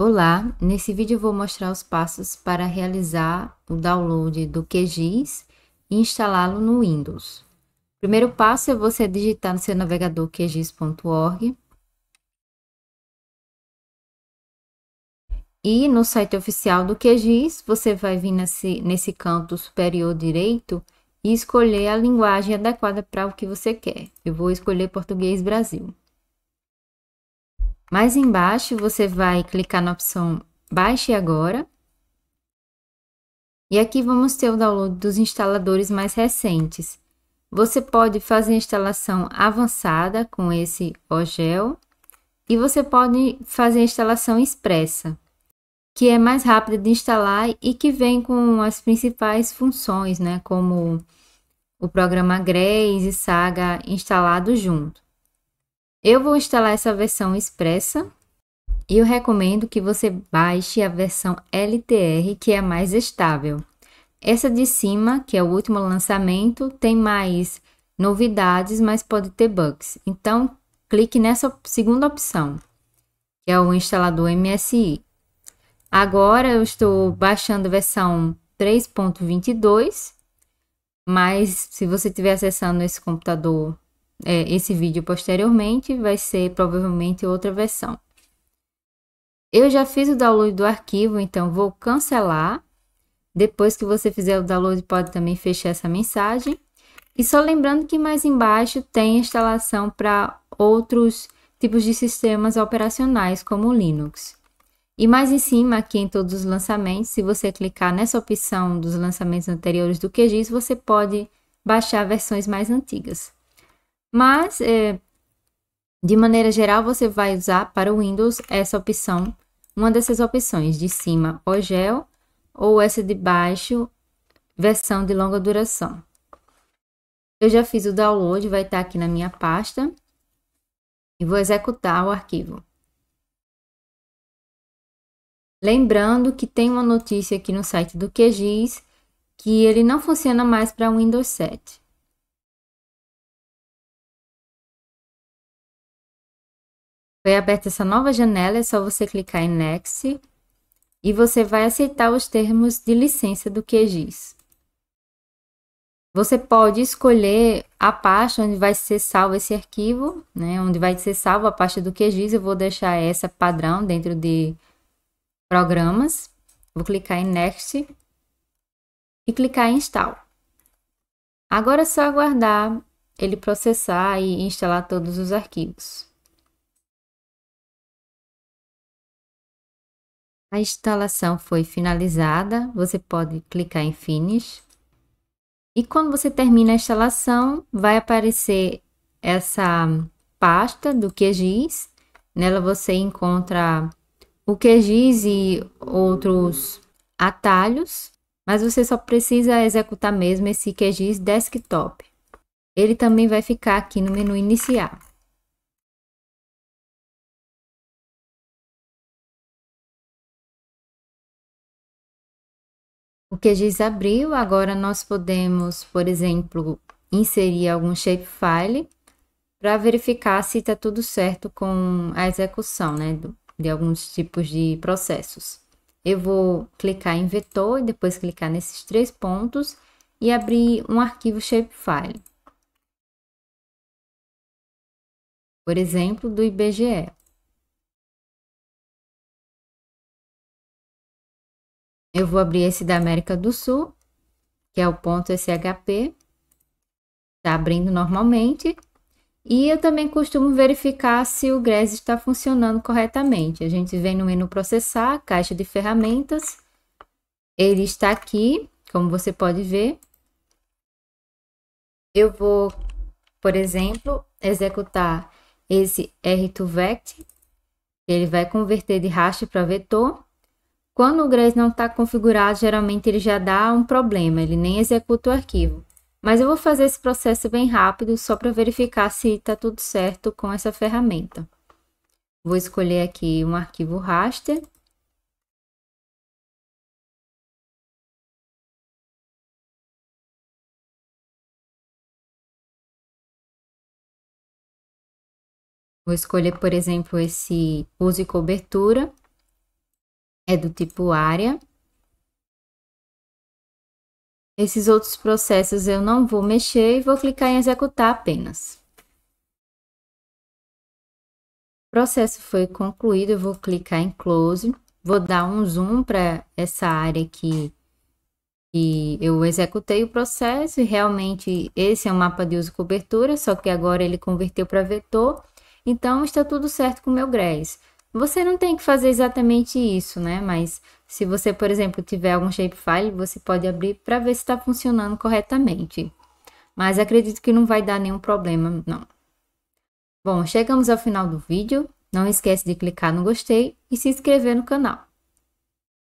Olá, nesse vídeo eu vou mostrar os passos para realizar o download do QGIS e instalá-lo no Windows. Primeiro passo é você digitar no seu navegador qgis.org e no site oficial do QGIS você vai vir nesse, nesse canto superior direito e escolher a linguagem adequada para o que você quer. Eu vou escolher Português Brasil. Mais embaixo, você vai clicar na opção Baixe agora. E aqui vamos ter o download dos instaladores mais recentes. Você pode fazer a instalação avançada com esse OGEL e você pode fazer a instalação expressa, que é mais rápida de instalar e que vem com as principais funções, né, como o programa Grace e Saga instalado junto. Eu vou instalar essa versão expressa e eu recomendo que você baixe a versão LTR, que é a mais estável. Essa de cima, que é o último lançamento, tem mais novidades, mas pode ter bugs. Então, clique nessa segunda opção, que é o instalador MSI. Agora eu estou baixando a versão 3.22, mas se você estiver acessando esse computador é, esse vídeo posteriormente, vai ser provavelmente outra versão. Eu já fiz o download do arquivo, então vou cancelar. Depois que você fizer o download, pode também fechar essa mensagem. E só lembrando que mais embaixo tem instalação para outros tipos de sistemas operacionais, como o Linux. E mais em cima, aqui em todos os lançamentos, se você clicar nessa opção dos lançamentos anteriores do QGIS, você pode baixar versões mais antigas. Mas, é, de maneira geral, você vai usar para o Windows essa opção, uma dessas opções, de cima, OGEL, ou essa de baixo, versão de longa duração. Eu já fiz o download, vai estar aqui na minha pasta. E vou executar o arquivo. Lembrando que tem uma notícia aqui no site do QGIS que ele não funciona mais para Windows 7. Vai aberta essa nova janela, é só você clicar em Next e você vai aceitar os termos de licença do QGIS. Você pode escolher a pasta onde vai ser salvo esse arquivo, né? onde vai ser salvo a pasta do QGIS. Eu vou deixar essa padrão dentro de programas. Vou clicar em Next e clicar em Install. Agora é só aguardar ele processar e instalar todos os arquivos. A instalação foi finalizada, você pode clicar em Finish. E quando você termina a instalação, vai aparecer essa pasta do QGIS. Nela você encontra o QGIS e outros atalhos, mas você só precisa executar mesmo esse QGIS Desktop. Ele também vai ficar aqui no menu Iniciar. O diz abriu, agora nós podemos, por exemplo, inserir algum shapefile para verificar se está tudo certo com a execução né, de alguns tipos de processos. Eu vou clicar em vetor e depois clicar nesses três pontos e abrir um arquivo shapefile. Por exemplo, do IBGE. Eu vou abrir esse da América do Sul, que é o ponto SHP. Está abrindo normalmente. E eu também costumo verificar se o GRES está funcionando corretamente. A gente vem no menu processar, caixa de ferramentas. Ele está aqui, como você pode ver. Eu vou, por exemplo, executar esse R Vect. Ele vai converter de raster para vetor. Quando o Grace não está configurado, geralmente ele já dá um problema, ele nem executa o arquivo. Mas eu vou fazer esse processo bem rápido, só para verificar se está tudo certo com essa ferramenta. Vou escolher aqui um arquivo raster. Vou escolher, por exemplo, esse uso e cobertura é do tipo área. Esses outros processos eu não vou mexer e vou clicar em executar apenas. O processo foi concluído, eu vou clicar em close, vou dar um zoom para essa área aqui e eu executei o processo e realmente esse é um mapa de uso cobertura, só que agora ele converteu para vetor, então está tudo certo com o meu GRES. Você não tem que fazer exatamente isso, né? Mas se você, por exemplo, tiver algum shapefile, você pode abrir para ver se está funcionando corretamente. Mas acredito que não vai dar nenhum problema, não. Bom, chegamos ao final do vídeo. Não esquece de clicar no gostei e se inscrever no canal.